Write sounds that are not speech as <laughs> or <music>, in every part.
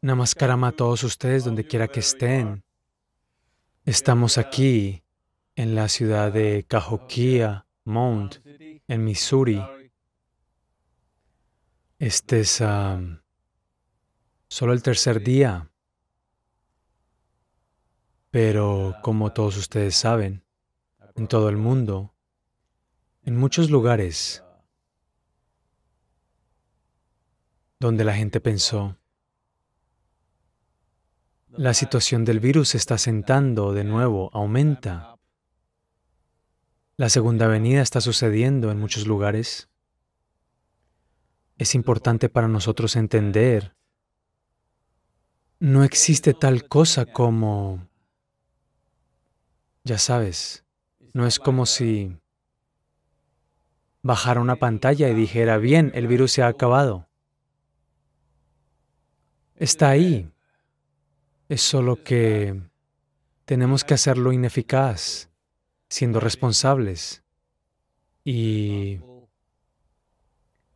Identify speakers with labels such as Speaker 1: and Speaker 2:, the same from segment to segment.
Speaker 1: Namaskaram. a todos ustedes donde quiera que estén. Estamos aquí en la ciudad de Cahokia Mount, en Missouri. Este es solo el tercer día, pero como todos ustedes saben, en todo el mundo, en muchos lugares donde la gente pensó, la situación del virus se está sentando de nuevo, aumenta. La segunda venida está sucediendo en muchos lugares. Es importante para nosotros entender, no existe tal cosa como, ya sabes, no es como si bajara una pantalla y dijera, bien, el virus se ha acabado está ahí. Es solo que tenemos que hacerlo ineficaz, siendo responsables y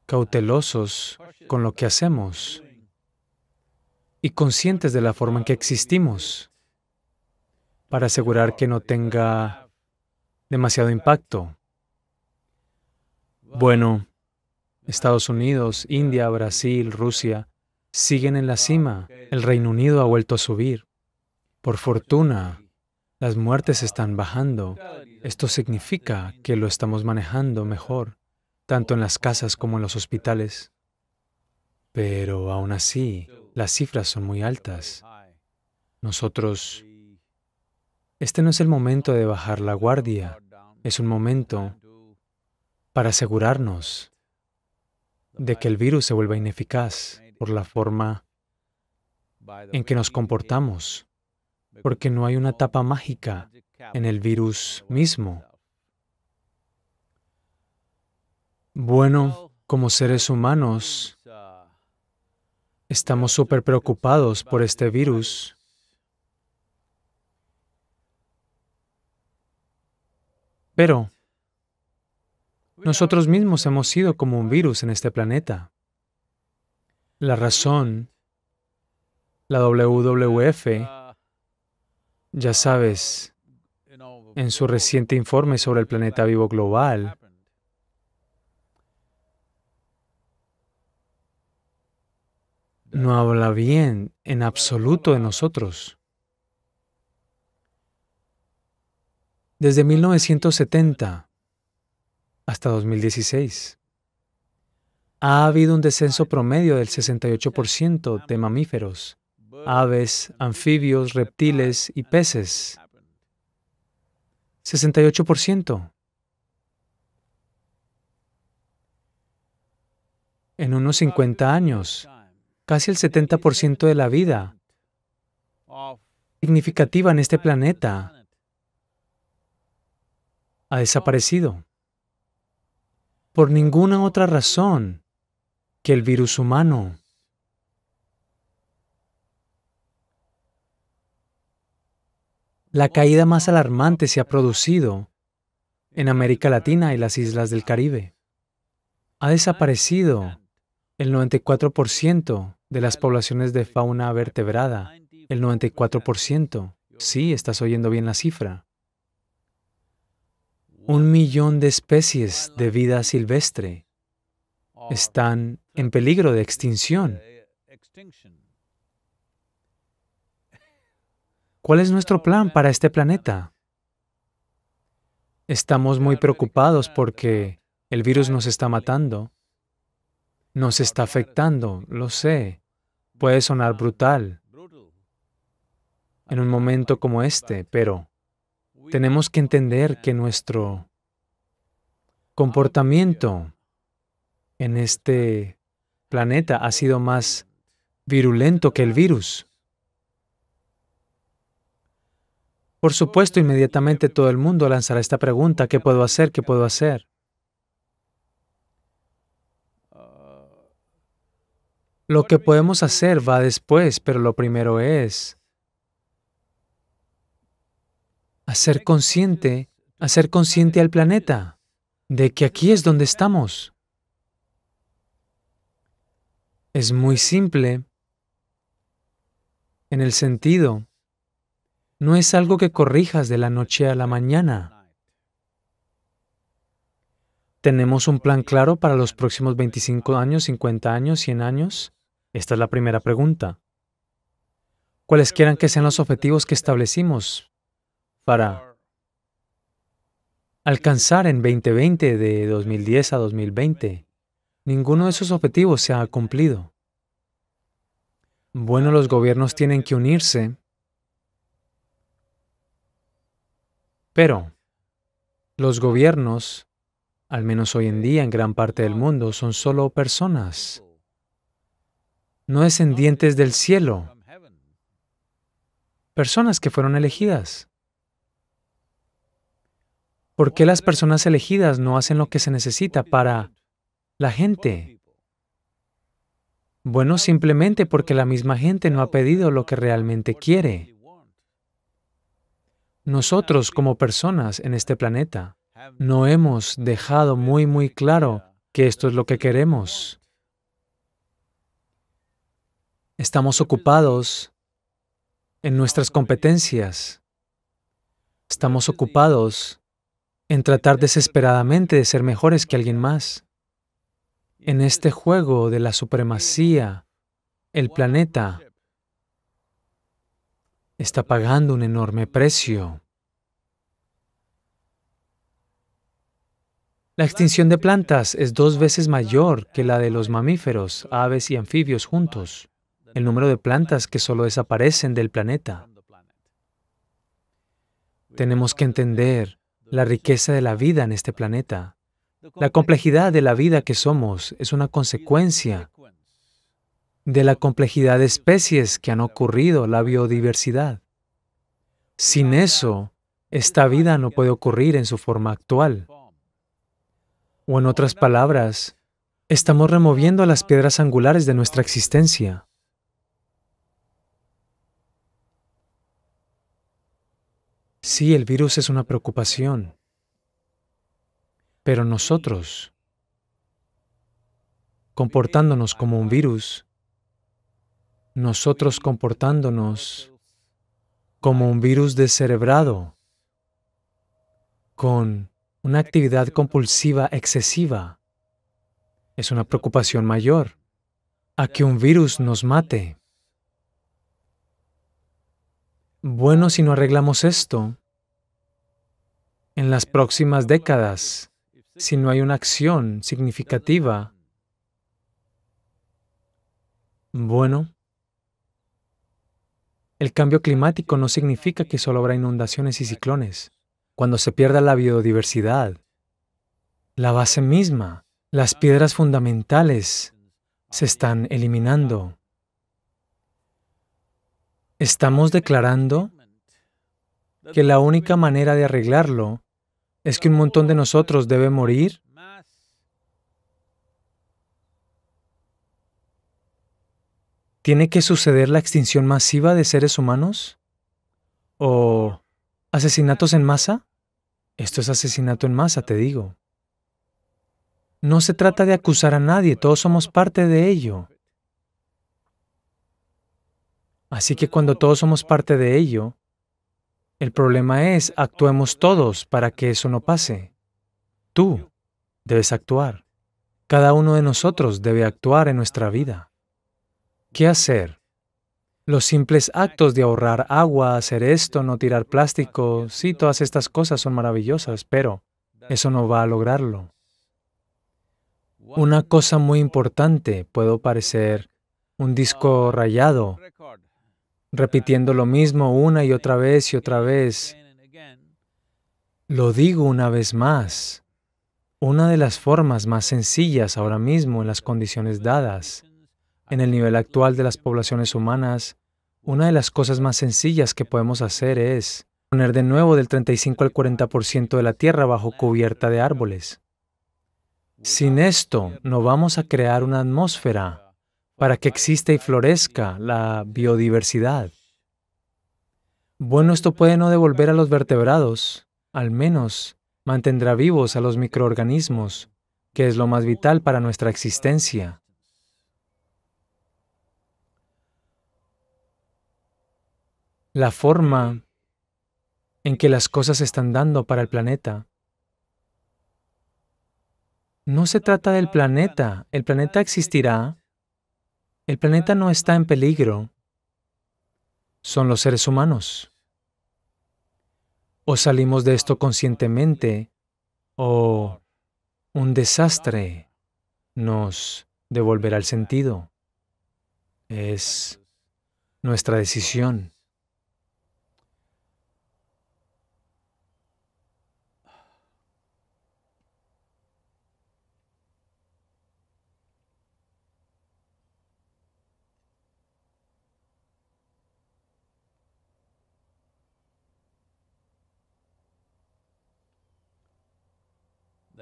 Speaker 1: cautelosos con lo que hacemos y conscientes de la forma en que existimos para asegurar que no tenga demasiado impacto. Bueno, Estados Unidos, India, Brasil, Rusia, siguen en la cima. El Reino Unido ha vuelto a subir. Por fortuna, las muertes están bajando. Esto significa que lo estamos manejando mejor, tanto en las casas como en los hospitales. Pero aún así, las cifras son muy altas. Nosotros... Este no es el momento de bajar la guardia, es un momento para asegurarnos de que el virus se vuelva ineficaz por la forma en que nos comportamos, porque no hay una tapa mágica en el virus mismo. Bueno, como seres humanos, estamos súper preocupados por este virus. Pero nosotros mismos hemos sido como un virus en este planeta. La razón, la WWF, ya sabes, en su reciente informe sobre el planeta vivo global, no habla bien en absoluto de nosotros. Desde 1970 hasta 2016. Ha habido un descenso promedio del 68% de mamíferos, aves, anfibios, reptiles y peces. 68%. En unos 50 años, casi el 70% de la vida significativa en este planeta ha desaparecido. Por ninguna otra razón que el virus humano. La caída más alarmante se ha producido en América Latina y las islas del Caribe. Ha desaparecido el 94% de las poblaciones de fauna vertebrada. El 94%. Sí, estás oyendo bien la cifra. Un millón de especies de vida silvestre están en peligro de extinción. ¿Cuál es nuestro plan para este planeta? Estamos muy preocupados porque el virus nos está matando, nos está afectando, lo sé. Puede sonar brutal en un momento como este, pero tenemos que entender que nuestro comportamiento en este planeta ha sido más virulento que el virus. Por supuesto, inmediatamente todo el mundo lanzará esta pregunta, ¿qué puedo hacer? ¿Qué puedo hacer? Lo que podemos hacer va después, pero lo primero es hacer consciente, hacer consciente al planeta de que aquí es donde estamos es muy simple en el sentido, no es algo que corrijas de la noche a la mañana. ¿Tenemos un plan claro para los próximos 25 años, 50 años, 100 años? Esta es la primera pregunta. ¿Cuáles quieran que sean los objetivos que establecimos para alcanzar en 2020 de 2010 a 2020? Ninguno de esos objetivos se ha cumplido. Bueno, los gobiernos tienen que unirse, pero los gobiernos, al menos hoy en día en gran parte del mundo, son solo personas, no descendientes del cielo, personas que fueron elegidas. ¿Por qué las personas elegidas no hacen lo que se necesita para la gente. Bueno, simplemente porque la misma gente no ha pedido lo que realmente quiere. Nosotros como personas en este planeta no hemos dejado muy, muy claro que esto es lo que queremos. Estamos ocupados en nuestras competencias. Estamos ocupados en tratar desesperadamente de ser mejores que alguien más. En este juego de la supremacía, el planeta está pagando un enorme precio. La extinción de plantas es dos veces mayor que la de los mamíferos, aves y anfibios juntos, el número de plantas que solo desaparecen del planeta. Tenemos que entender la riqueza de la vida en este planeta. La complejidad de la vida que somos es una consecuencia de la complejidad de especies que han ocurrido, la biodiversidad. Sin eso, esta vida no puede ocurrir en su forma actual. O en otras palabras, estamos removiendo las piedras angulares de nuestra existencia. Sí, el virus es una preocupación. Pero nosotros, comportándonos como un virus, nosotros comportándonos como un virus descerebrado, con una actividad compulsiva excesiva, es una preocupación mayor a que un virus nos mate. Bueno, si no arreglamos esto, en las próximas décadas, si no hay una acción significativa, bueno, el cambio climático no significa que solo habrá inundaciones y ciclones. Cuando se pierda la biodiversidad, la base misma, las piedras fundamentales, se están eliminando. Estamos declarando que la única manera de arreglarlo es que un montón de nosotros debe morir. ¿Tiene que suceder la extinción masiva de seres humanos? ¿O asesinatos en masa? Esto es asesinato en masa, te digo. No se trata de acusar a nadie, todos somos parte de ello. Así que cuando todos somos parte de ello, el problema es, actuemos todos para que eso no pase. Tú debes actuar. Cada uno de nosotros debe actuar en nuestra vida. ¿Qué hacer? Los simples actos de ahorrar agua, hacer esto, no tirar plástico, sí, todas estas cosas son maravillosas, pero eso no va a lograrlo. Una cosa muy importante, puedo parecer un disco rayado, repitiendo lo mismo una y otra vez y otra vez. Lo digo una vez más. Una de las formas más sencillas ahora mismo en las condiciones dadas, en el nivel actual de las poblaciones humanas, una de las cosas más sencillas que podemos hacer es poner de nuevo del 35 al 40% de la tierra bajo cubierta de árboles. Sin esto, no vamos a crear una atmósfera para que exista y florezca la biodiversidad. Bueno, esto puede no devolver a los vertebrados, al menos mantendrá vivos a los microorganismos, que es lo más vital para nuestra existencia. La forma en que las cosas se están dando para el planeta. No se trata del planeta, el planeta existirá el planeta no está en peligro, son los seres humanos. O salimos de esto conscientemente, o un desastre nos devolverá el sentido. Es nuestra decisión.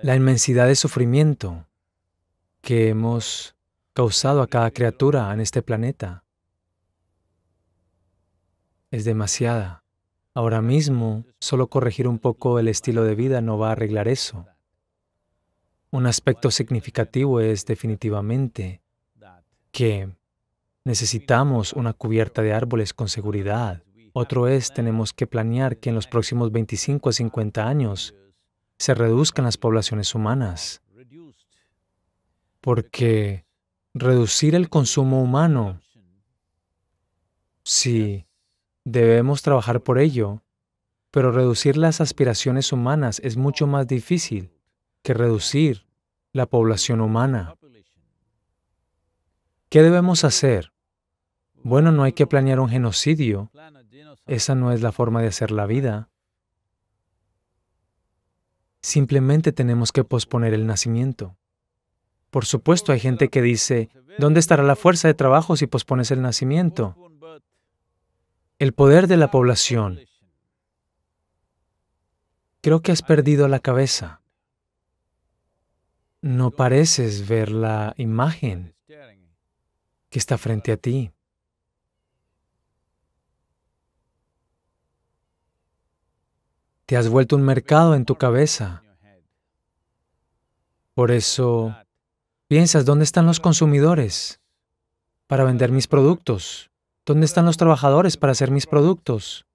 Speaker 1: la inmensidad de sufrimiento que hemos causado a cada criatura en este planeta es demasiada. Ahora mismo, solo corregir un poco el estilo de vida no va a arreglar eso. Un aspecto significativo es definitivamente que necesitamos una cubierta de árboles con seguridad. Otro es, tenemos que planear que en los próximos 25 a 50 años se reduzcan las poblaciones humanas, porque reducir el consumo humano, sí, debemos trabajar por ello, pero reducir las aspiraciones humanas es mucho más difícil que reducir la población humana. ¿Qué debemos hacer? Bueno, no hay que planear un genocidio. Esa no es la forma de hacer la vida. Simplemente tenemos que posponer el nacimiento. Por supuesto, hay gente que dice, ¿dónde estará la fuerza de trabajo si pospones el nacimiento? El poder de la población. Creo que has perdido la cabeza. No pareces ver la imagen que está frente a ti. Te has vuelto un mercado en tu cabeza. Por eso, piensas, ¿dónde están los consumidores para vender mis productos? ¿Dónde están los trabajadores para hacer mis productos?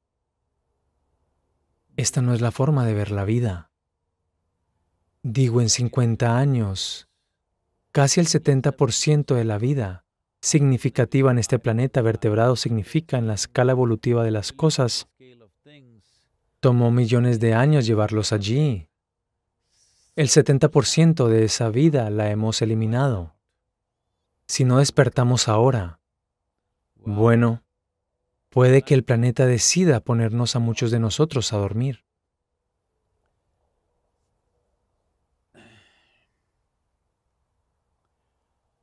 Speaker 1: Esta no es la forma de ver la vida. Digo, en 50 años, casi el 70% de la vida significativa en este planeta vertebrado significa en la escala evolutiva de las cosas Tomó millones de años llevarlos allí. El 70% de esa vida la hemos eliminado. Si no despertamos ahora, bueno, puede que el planeta decida ponernos a muchos de nosotros a dormir.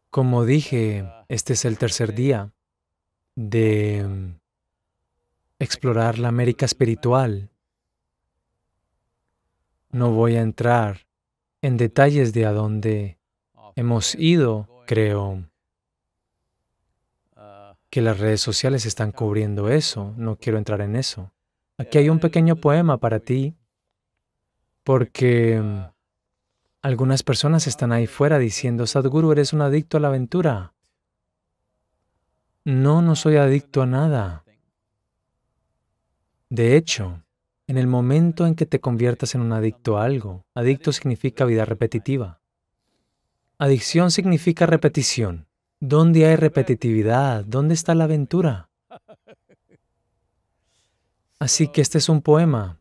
Speaker 1: Como dije, este es el tercer día de mm, explorar la América espiritual no voy a entrar en detalles de a dónde hemos ido, creo que las redes sociales están cubriendo eso, no quiero entrar en eso. Aquí hay un pequeño poema para ti, porque mm, algunas personas están ahí fuera diciendo, Sadhguru, eres un adicto a la aventura. No, no soy adicto a nada. De hecho, en el momento en que te conviertas en un adicto a algo. Adicto significa vida repetitiva. Adicción significa repetición. ¿Dónde hay repetitividad? ¿Dónde está la aventura? Así que este es un poema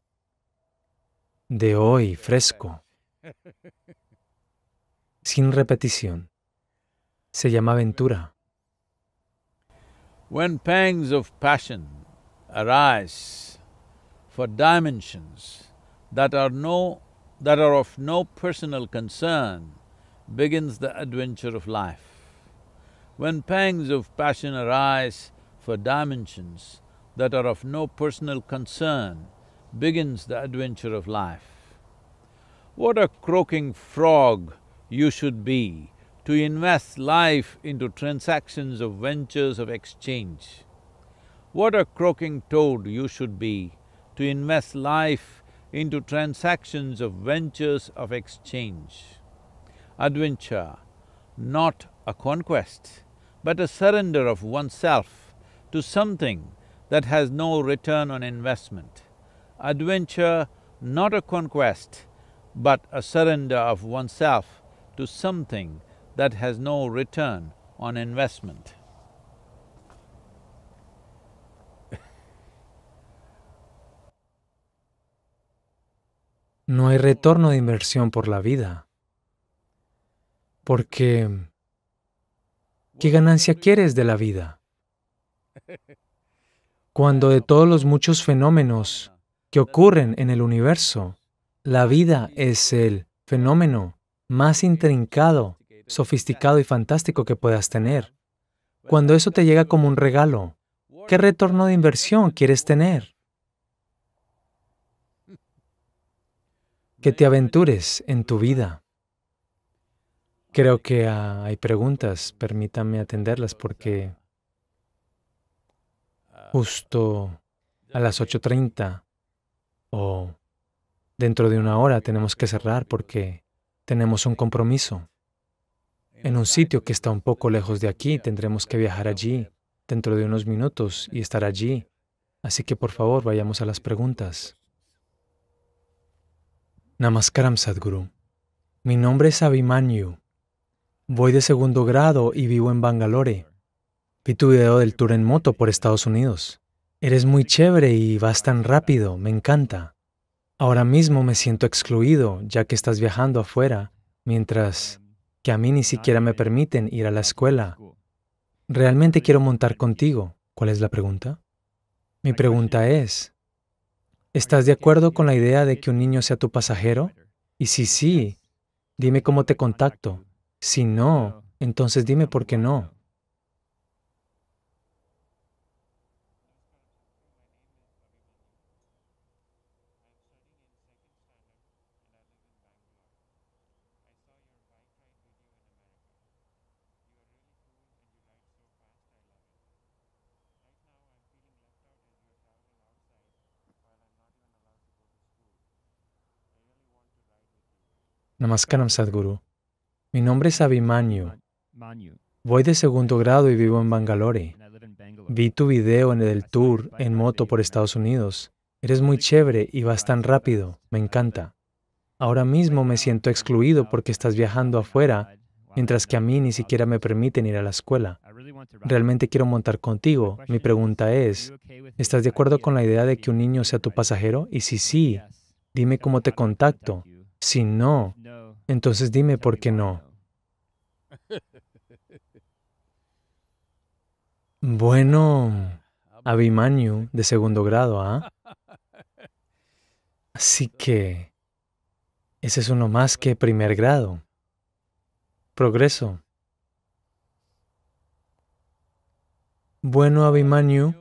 Speaker 1: de hoy, fresco, sin repetición. Se llama aventura.
Speaker 2: When pangs of passion arise, for dimensions that are no… that are of no personal concern begins the adventure of life. When pangs of passion arise for dimensions that are of no personal concern begins the adventure of life. What a croaking frog you should be to invest life into transactions of ventures of exchange. What a croaking toad you should be to invest life into transactions of ventures of exchange. Adventure, not a conquest, but a surrender of oneself to something that has no return on investment. Adventure, not a conquest, but a surrender of oneself to something that has no return on investment.
Speaker 1: no hay retorno de inversión por la vida. Porque, ¿qué ganancia quieres de la vida? Cuando de todos los muchos fenómenos que ocurren en el universo, la vida es el fenómeno más intrincado, sofisticado y fantástico que puedas tener. Cuando eso te llega como un regalo, ¿qué retorno de inversión quieres tener? que te aventures en tu vida. Creo que ah, hay preguntas, permítanme atenderlas porque justo a las 8.30 o dentro de una hora tenemos que cerrar porque tenemos un compromiso. En un sitio que está un poco lejos de aquí, tendremos que viajar allí dentro de unos minutos y estar allí. Así que por favor vayamos a las preguntas. Namaskaram Sadhguru. Mi nombre es Abhimanyu. Voy de segundo grado y vivo en Bangalore. Vi tu video del tour en moto por Estados Unidos. Eres muy chévere y vas tan rápido, me encanta. Ahora mismo me siento excluido ya que estás viajando afuera, mientras que a mí ni siquiera me permiten ir a la escuela. Realmente quiero montar contigo. ¿Cuál es la pregunta? Mi pregunta es, ¿Estás de acuerdo con la idea de que un niño sea tu pasajero? Y si sí, dime cómo te contacto. Si no, entonces dime por qué no. Namaskaram Sadhguru. Mi nombre es Abhimanyu. Voy de segundo grado y vivo en Bangalore. Vi tu video en el tour en moto por Estados Unidos. Eres muy chévere y vas tan rápido. Me encanta. Ahora mismo me siento excluido porque estás viajando afuera, mientras que a mí ni siquiera me permiten ir a la escuela. Realmente quiero montar contigo. Mi pregunta es, ¿estás de acuerdo con la idea de que un niño sea tu pasajero? Y si sí, dime cómo te contacto. Si no, entonces dime por qué no. <laughs> Bueno, Abimanyu de segundo grado, ¿ah? <laughs> Así que ese es uno más que primer grado. Progreso. Bueno, Abimanyu,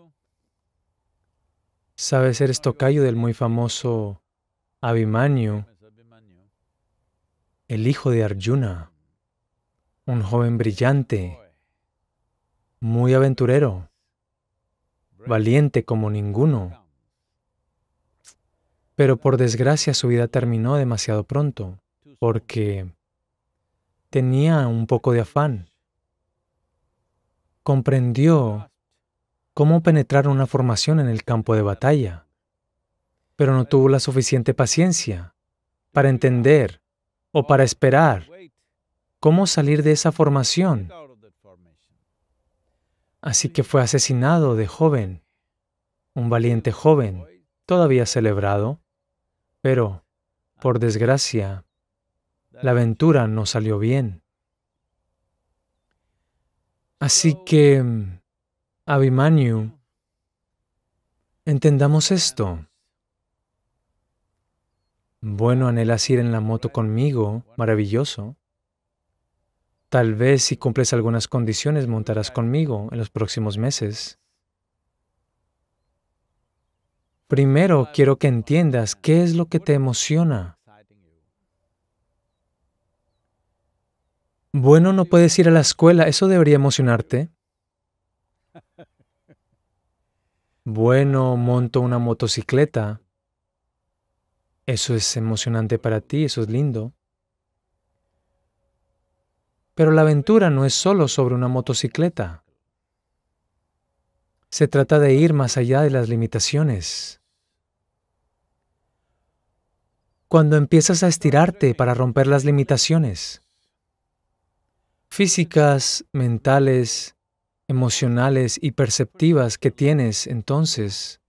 Speaker 1: sabe ser estocayo del muy famoso Abimanyu, el hijo de Arjuna, un joven brillante, muy aventurero, valiente como ninguno. Pero por desgracia su vida terminó demasiado pronto, porque tenía un poco de afán. Comprendió cómo penetrar una formación en el campo de batalla, pero no tuvo la suficiente paciencia para entender o para esperar. ¿Cómo salir de esa formación? Así que fue asesinado de joven, un valiente joven, todavía celebrado, pero, por desgracia, la aventura no salió bien. Así que, Abimanyu, entendamos esto. Bueno, anhelas ir en la moto conmigo, maravilloso. Tal vez si cumples algunas condiciones montarás conmigo en los próximos meses. Primero quiero que entiendas qué es lo que te emociona. Bueno, no puedes ir a la escuela, eso debería emocionarte. Bueno, monto una motocicleta, eso es emocionante para ti, eso es lindo. Pero la aventura no es solo sobre una motocicleta. Se trata de ir más allá de las limitaciones. Cuando empiezas a estirarte para romper las limitaciones, físicas, mentales, emocionales y perceptivas que tienes entonces,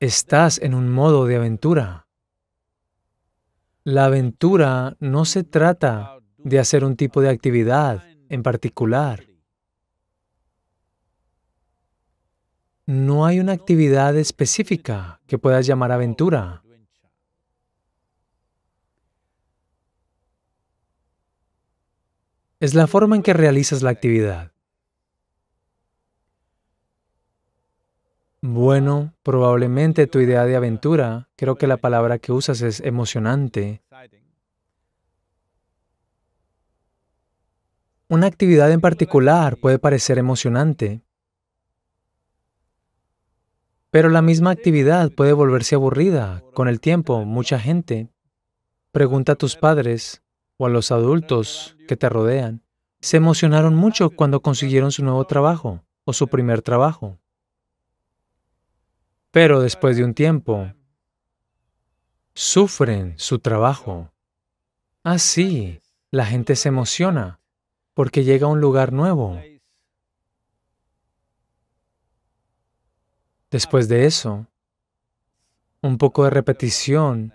Speaker 1: estás en un modo de aventura. La aventura no se trata de hacer un tipo de actividad en particular. No hay una actividad específica que puedas llamar aventura. Es la forma en que realizas la actividad. Bueno, probablemente tu idea de aventura, creo que la palabra que usas es emocionante. Una actividad en particular puede parecer emocionante, pero la misma actividad puede volverse aburrida con el tiempo, mucha gente. Pregunta a tus padres o a los adultos que te rodean. Se emocionaron mucho cuando consiguieron su nuevo trabajo o su primer trabajo pero después de un tiempo sufren su trabajo. Así ah, la gente se emociona porque llega a un lugar nuevo. Después de eso, un poco de repetición,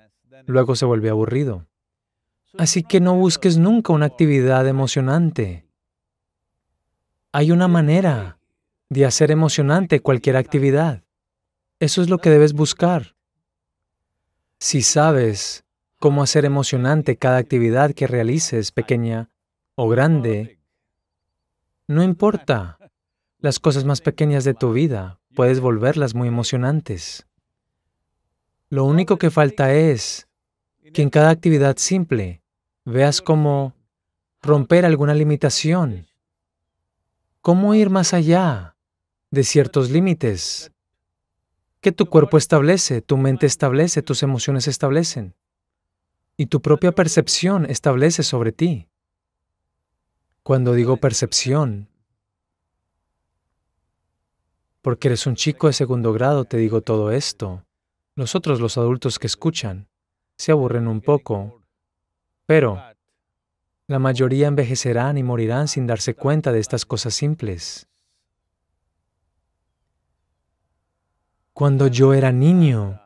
Speaker 1: luego se vuelve aburrido. Así que no busques nunca una actividad emocionante. Hay una manera de hacer emocionante cualquier actividad. Eso es lo que debes buscar. Si sabes cómo hacer emocionante cada actividad que realices, pequeña o grande, no importa. Las cosas más pequeñas de tu vida puedes volverlas muy emocionantes. Lo único que falta es que en cada actividad simple veas cómo romper alguna limitación, cómo ir más allá de ciertos límites que tu cuerpo establece, tu mente establece, tus emociones establecen. Y tu propia percepción establece sobre ti. Cuando digo percepción, porque eres un chico de segundo grado, te digo todo esto. otros, los adultos que escuchan se aburren un poco, pero la mayoría envejecerán y morirán sin darse cuenta de estas cosas simples. cuando yo era niño.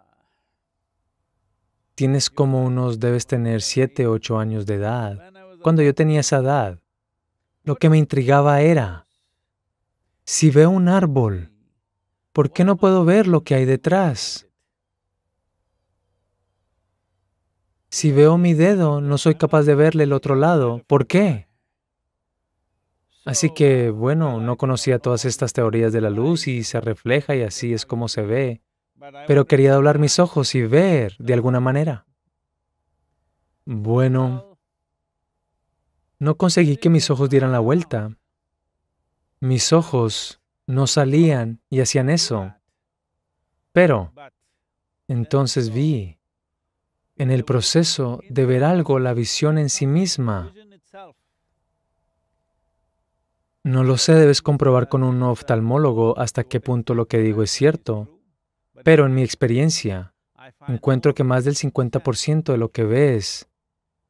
Speaker 1: Tienes como unos, debes tener siete, ocho años de edad. Cuando yo tenía esa edad, lo que me intrigaba era, si veo un árbol, ¿por qué no puedo ver lo que hay detrás? Si veo mi dedo, no soy capaz de verle el otro lado. ¿Por qué? Así que, bueno, no conocía todas estas teorías de la luz y se refleja y así es como se ve. Pero quería doblar mis ojos y ver de alguna manera. Bueno, no conseguí que mis ojos dieran la vuelta. Mis ojos no salían y hacían eso. Pero entonces vi, en el proceso de ver algo, la visión en sí misma no lo sé, debes comprobar con un oftalmólogo hasta qué punto lo que digo es cierto. Pero en mi experiencia, encuentro que más del 50% de lo que ves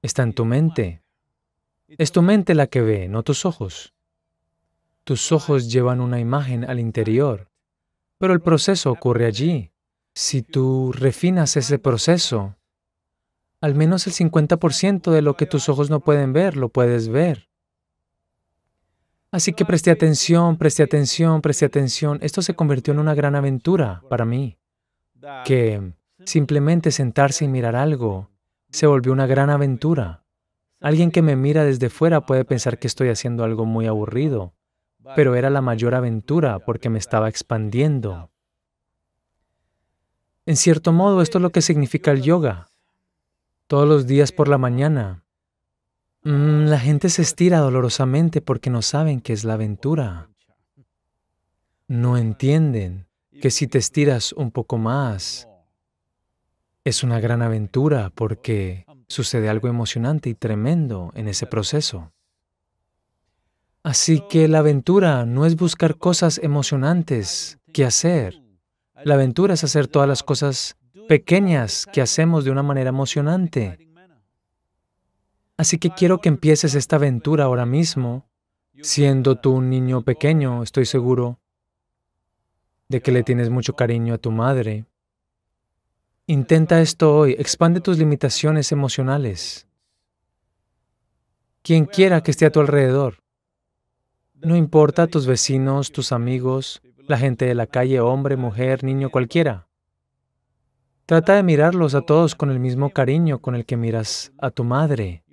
Speaker 1: está en tu mente. Es tu mente la que ve, no tus ojos. Tus ojos llevan una imagen al interior, pero el proceso ocurre allí. Si tú refinas ese proceso, al menos el 50% de lo que tus ojos no pueden ver, lo puedes ver. Así que presté atención, presté atención, presté atención. Esto se convirtió en una gran aventura para mí, que simplemente sentarse y mirar algo se volvió una gran aventura. Alguien que me mira desde fuera puede pensar que estoy haciendo algo muy aburrido, pero era la mayor aventura porque me estaba expandiendo. En cierto modo, esto es lo que significa el yoga. Todos los días por la mañana, Mm, la gente se estira dolorosamente porque no saben qué es la aventura. No entienden que si te estiras un poco más, es una gran aventura porque sucede algo emocionante y tremendo en ese proceso. Así que la aventura no es buscar cosas emocionantes que hacer. La aventura es hacer todas las cosas pequeñas que hacemos de una manera emocionante Así que quiero que empieces esta aventura ahora mismo, siendo tú un niño pequeño, estoy seguro de que le tienes mucho cariño a tu madre. Intenta esto hoy, expande tus limitaciones emocionales. Quien quiera que esté a tu alrededor, no importa tus vecinos, tus amigos, la gente de la calle, hombre, mujer, niño, cualquiera. Trata de mirarlos a todos con el mismo cariño con el que miras a tu madre.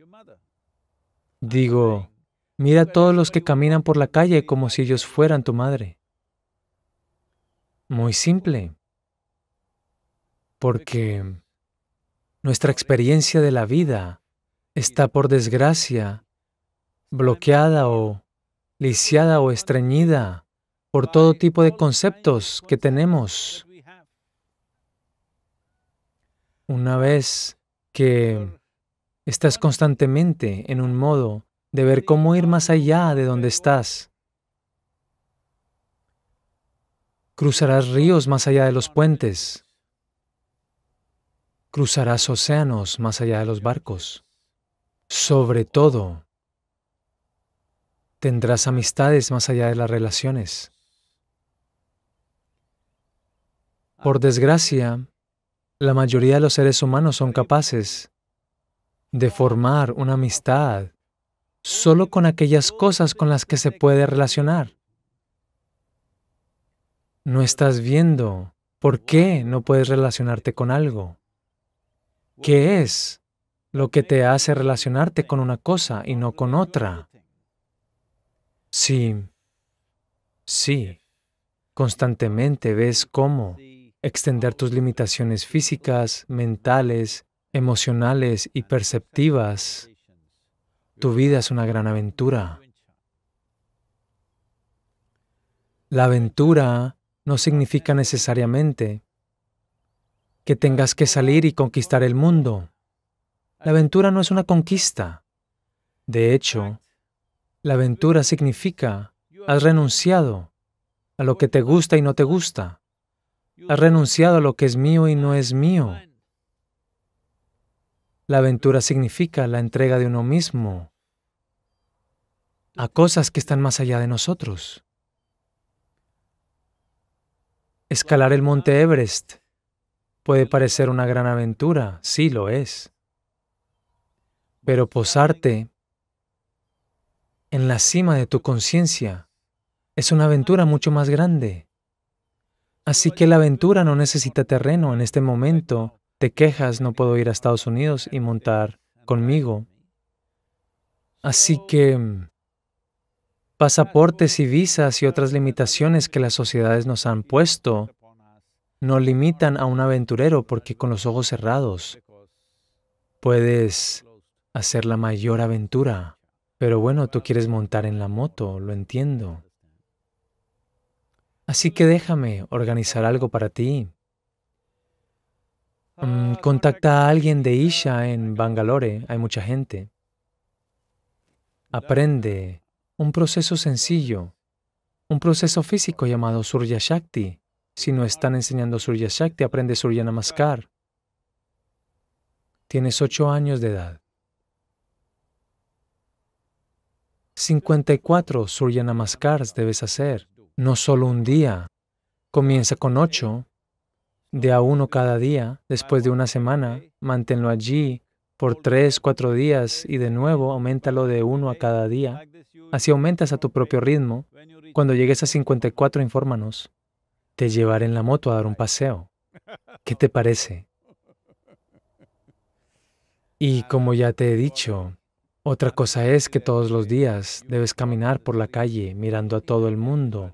Speaker 1: Digo, mira a todos los que caminan por la calle como si ellos fueran tu madre. Muy simple. Porque nuestra experiencia de la vida está, por desgracia, bloqueada o lisiada o estreñida por todo tipo de conceptos que tenemos. Una vez que Estás constantemente en un modo de ver cómo ir más allá de donde estás. Cruzarás ríos más allá de los puentes. Cruzarás océanos más allá de los barcos. Sobre todo, tendrás amistades más allá de las relaciones. Por desgracia, la mayoría de los seres humanos son capaces de formar una amistad solo con aquellas cosas con las que se puede relacionar. No estás viendo por qué no puedes relacionarte con algo. ¿Qué es lo que te hace relacionarte con una cosa y no con otra? Sí, sí, constantemente ves cómo extender tus limitaciones físicas, mentales emocionales y perceptivas, tu vida es una gran aventura. La aventura no significa necesariamente que tengas que salir y conquistar el mundo. La aventura no es una conquista. De hecho, la aventura significa has renunciado a lo que te gusta y no te gusta. Has renunciado a lo que es mío y no es mío. La aventura significa la entrega de uno mismo a cosas que están más allá de nosotros. Escalar el monte Everest puede parecer una gran aventura, sí lo es, pero posarte en la cima de tu conciencia es una aventura mucho más grande. Así que la aventura no necesita terreno en este momento, te quejas, no puedo ir a Estados Unidos y montar conmigo. Así que pasaportes y visas y otras limitaciones que las sociedades nos han puesto no limitan a un aventurero porque con los ojos cerrados puedes hacer la mayor aventura. Pero bueno, tú quieres montar en la moto, lo entiendo. Así que déjame organizar algo para ti. Mm, contacta a alguien de Isha en Bangalore, hay mucha gente. Aprende un proceso sencillo, un proceso físico llamado Surya Shakti. Si no están enseñando Surya Shakti, aprende Surya Namaskar. Tienes ocho años de edad. 54 Surya Namaskars debes hacer, no solo un día. Comienza con ocho de a uno cada día, después de una semana, manténlo allí por tres, cuatro días y de nuevo aumentalo de uno a cada día. Así aumentas a tu propio ritmo. Cuando llegues a 54, infórmanos. Te llevaré en la moto a dar un paseo. ¿Qué te parece? Y como ya te he dicho, otra cosa es que todos los días debes caminar por la calle mirando a todo el mundo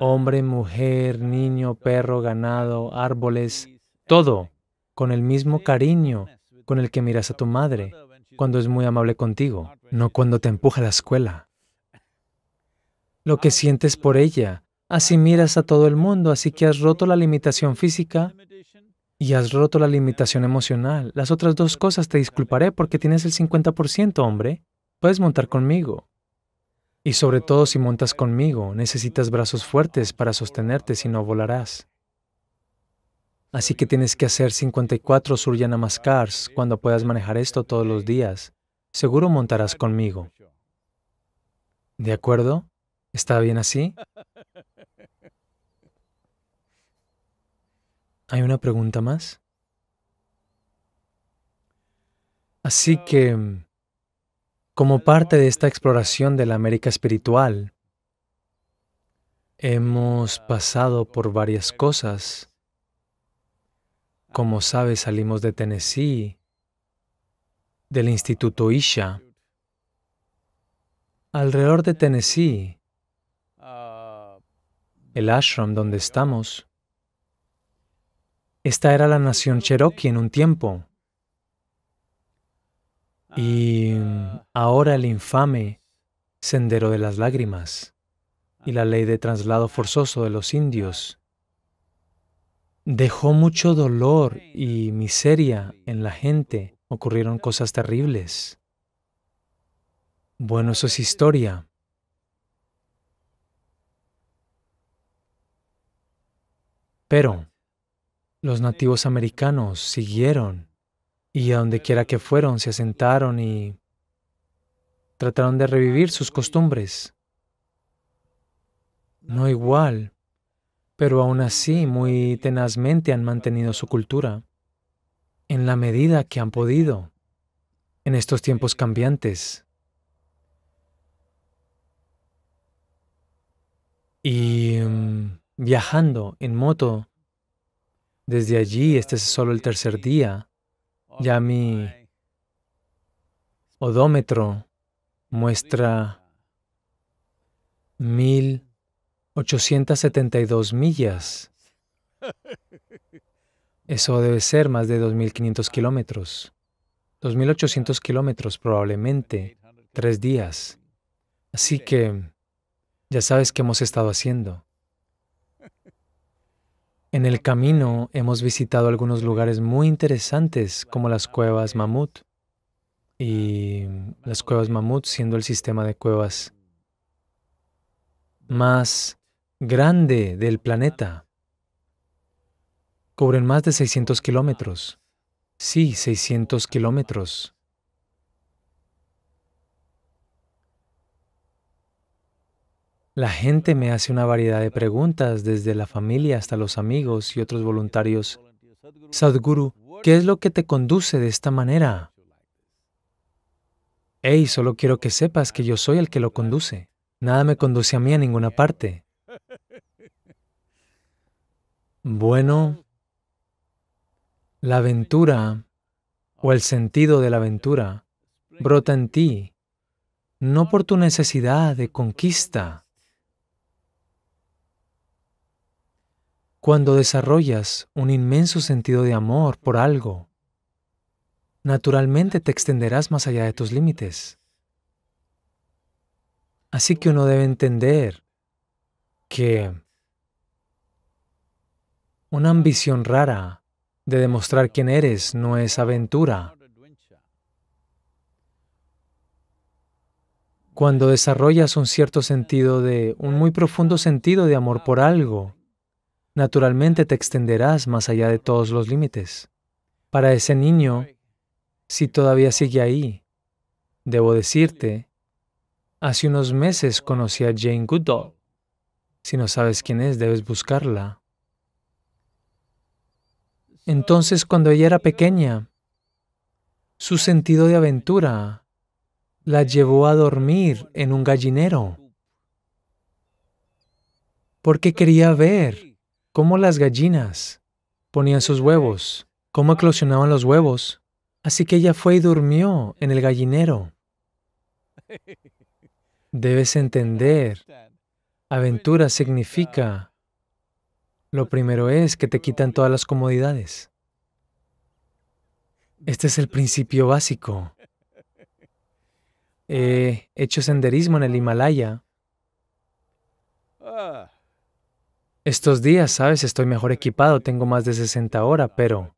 Speaker 1: hombre, mujer, niño, perro, ganado, árboles, todo, con el mismo cariño con el que miras a tu madre cuando es muy amable contigo, no cuando te empuja a la escuela. Lo que sientes por ella, así miras a todo el mundo, así que has roto la limitación física y has roto la limitación emocional. Las otras dos cosas te disculparé porque tienes el 50%, hombre. Puedes montar conmigo. Y sobre todo si montas conmigo, necesitas brazos fuertes para sostenerte si no volarás. Así que tienes que hacer 54 Surya Namaskars cuando puedas manejar esto todos los días. Seguro montarás conmigo. ¿De acuerdo? ¿Está bien así? ¿Hay una pregunta más? Así que como parte de esta exploración de la América espiritual, hemos pasado por varias cosas. Como sabes, salimos de Tennessee, del Instituto Isha. Alrededor de Tennessee, el ashram donde estamos, esta era la nación Cherokee en un tiempo. Y ahora el infame sendero de las lágrimas y la ley de traslado forzoso de los indios dejó mucho dolor y miseria en la gente. Ocurrieron cosas terribles. Bueno, eso es historia. Pero los nativos americanos siguieron y a donde quiera que fueron, se asentaron y trataron de revivir sus costumbres. No igual, pero aún así muy tenazmente han mantenido su cultura, en la medida que han podido, en estos tiempos cambiantes. Y mm, viajando en moto, desde allí, este es solo el tercer día, ya mi odómetro muestra 1.872 millas. Eso debe ser más de 2.500 kilómetros. 2.800 kilómetros probablemente, tres días. Así que ya sabes qué hemos estado haciendo. En el camino hemos visitado algunos lugares muy interesantes como las cuevas Mamut y las cuevas Mamut siendo el sistema de cuevas más grande del planeta. Cubren más de 600 kilómetros. Sí, 600 kilómetros. La gente me hace una variedad de preguntas, desde la familia hasta los amigos y otros voluntarios. Sadhguru, ¿qué es lo que te conduce de esta manera? Hey, solo quiero que sepas que yo soy el que lo conduce. Nada me conduce a mí a ninguna parte. Bueno, la aventura o el sentido de la aventura brota en ti, no por tu necesidad de conquista, Cuando desarrollas un inmenso sentido de amor por algo, naturalmente te extenderás más allá de tus límites. Así que uno debe entender que una ambición rara de demostrar quién eres no es aventura. Cuando desarrollas un cierto sentido de, un muy profundo sentido de amor por algo, naturalmente te extenderás más allá de todos los límites. Para ese niño, si todavía sigue ahí, debo decirte, hace unos meses conocí a Jane Goodall. Si no sabes quién es, debes buscarla. Entonces, cuando ella era pequeña, su sentido de aventura la llevó a dormir en un gallinero, porque quería ver cómo las gallinas ponían sus huevos, cómo eclosionaban los huevos. Así que ella fue y durmió en el gallinero. Debes entender, aventura significa, lo primero es que te quitan todas las comodidades. Este es el principio básico. He eh, hecho senderismo en el Himalaya. Estos días, sabes, estoy mejor equipado, tengo más de 60 horas, pero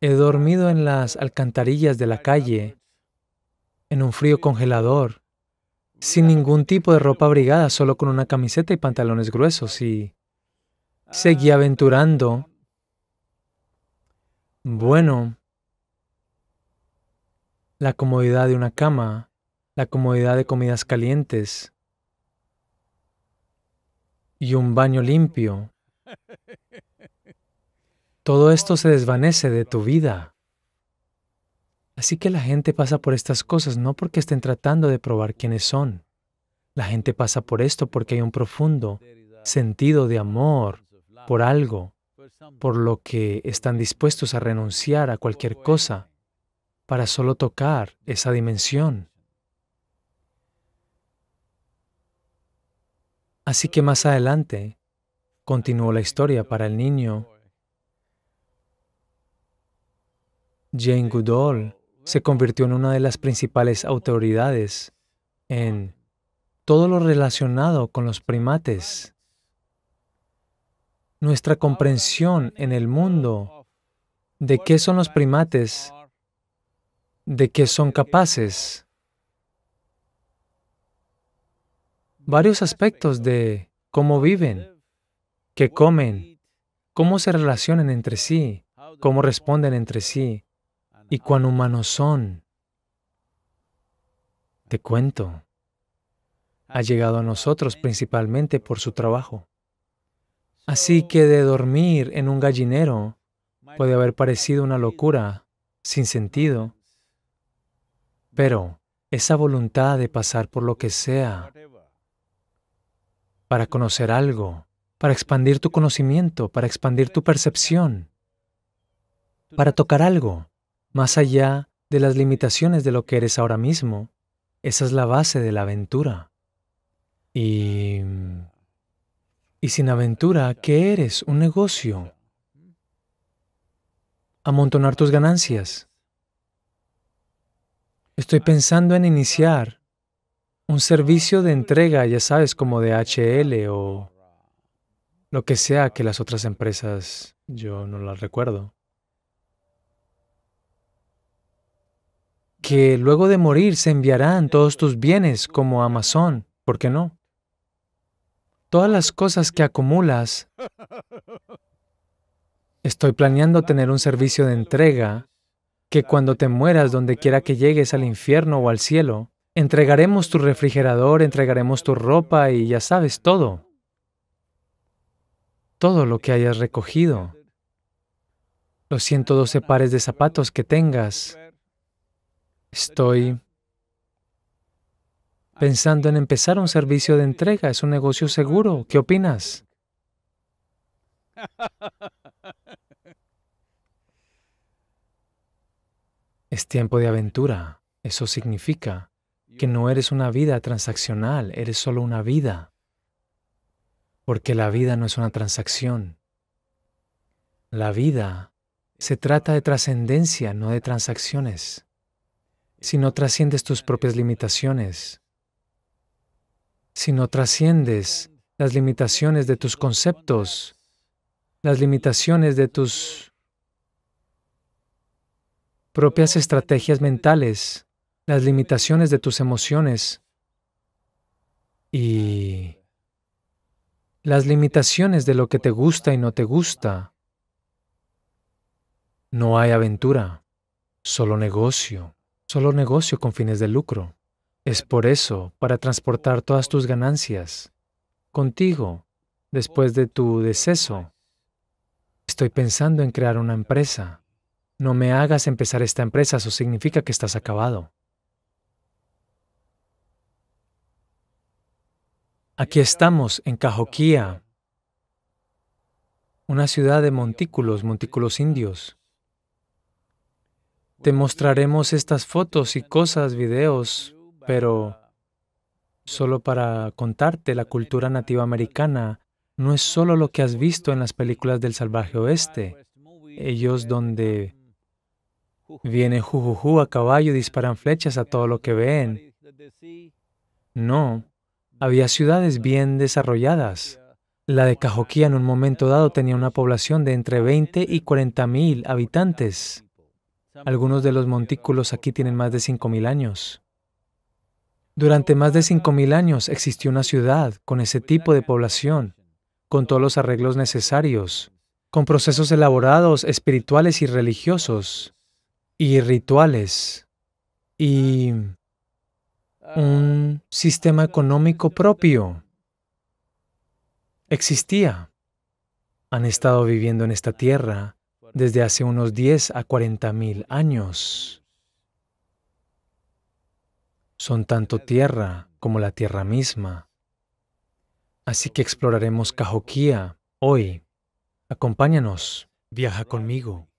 Speaker 1: he dormido en las alcantarillas de la calle, en un frío congelador, sin ningún tipo de ropa abrigada, solo con una camiseta y pantalones gruesos, y seguí aventurando. Bueno, la comodidad de una cama, la comodidad de comidas calientes, y un baño limpio. Todo esto se desvanece de tu vida. Así que la gente pasa por estas cosas no porque estén tratando de probar quiénes son. La gente pasa por esto porque hay un profundo sentido de amor por algo, por lo que están dispuestos a renunciar a cualquier cosa para solo tocar esa dimensión. Así que más adelante, continuó la historia para el niño. Jane Goodall se convirtió en una de las principales autoridades en todo lo relacionado con los primates. Nuestra comprensión en el mundo de qué son los primates, de qué son capaces, varios aspectos de cómo viven, qué comen, cómo se relacionan entre sí, cómo responden entre sí y cuán humanos son. Te cuento, ha llegado a nosotros principalmente por su trabajo. Así que de dormir en un gallinero puede haber parecido una locura, sin sentido, pero esa voluntad de pasar por lo que sea para conocer algo, para expandir tu conocimiento, para expandir tu percepción, para tocar algo, más allá de las limitaciones de lo que eres ahora mismo. Esa es la base de la aventura. Y... Y sin aventura, ¿qué eres? Un negocio. Amontonar tus ganancias. Estoy pensando en iniciar un servicio de entrega, ya sabes, como de HL o lo que sea que las otras empresas, yo no las recuerdo. Que luego de morir se enviarán todos tus bienes como Amazon, ¿por qué no? Todas las cosas que acumulas. Estoy planeando tener un servicio de entrega que cuando te mueras, donde quiera que llegues al infierno o al cielo, Entregaremos tu refrigerador, entregaremos tu ropa y ya sabes todo. Todo lo que hayas recogido. Los 112 pares de zapatos que tengas. Estoy pensando en empezar un servicio de entrega. Es un negocio seguro. ¿Qué opinas? Es tiempo de aventura. Eso significa que no eres una vida transaccional, eres solo una vida. Porque la vida no es una transacción. La vida se trata de trascendencia, no de transacciones. Si no trasciendes tus propias limitaciones, si no trasciendes las limitaciones de tus conceptos, las limitaciones de tus propias estrategias mentales, las limitaciones de tus emociones y las limitaciones de lo que te gusta y no te gusta. No hay aventura, solo negocio, solo negocio con fines de lucro. Es por eso, para transportar todas tus ganancias contigo después de tu deceso, estoy pensando en crear una empresa. No me hagas empezar esta empresa, eso significa que estás acabado. Aquí estamos, en Cajoquía, una ciudad de montículos, montículos indios. Te mostraremos estas fotos y cosas, videos, pero solo para contarte la cultura nativa americana no es solo lo que has visto en las películas del salvaje oeste. Ellos donde viene jujuju a caballo y disparan flechas a todo lo que ven. No, había ciudades bien desarrolladas. La de Cajoquía en un momento dado tenía una población de entre 20 y 40 mil habitantes. Algunos de los montículos aquí tienen más de 5 mil años. Durante más de 5.000 años existió una ciudad con ese tipo de población, con todos los arreglos necesarios, con procesos elaborados espirituales y religiosos, y rituales, y un sistema económico propio. Existía. Han estado viviendo en esta tierra desde hace unos 10 a 40 mil años. Son tanto tierra como la tierra misma. Así que exploraremos Cahokia hoy. Acompáñanos. Viaja conmigo.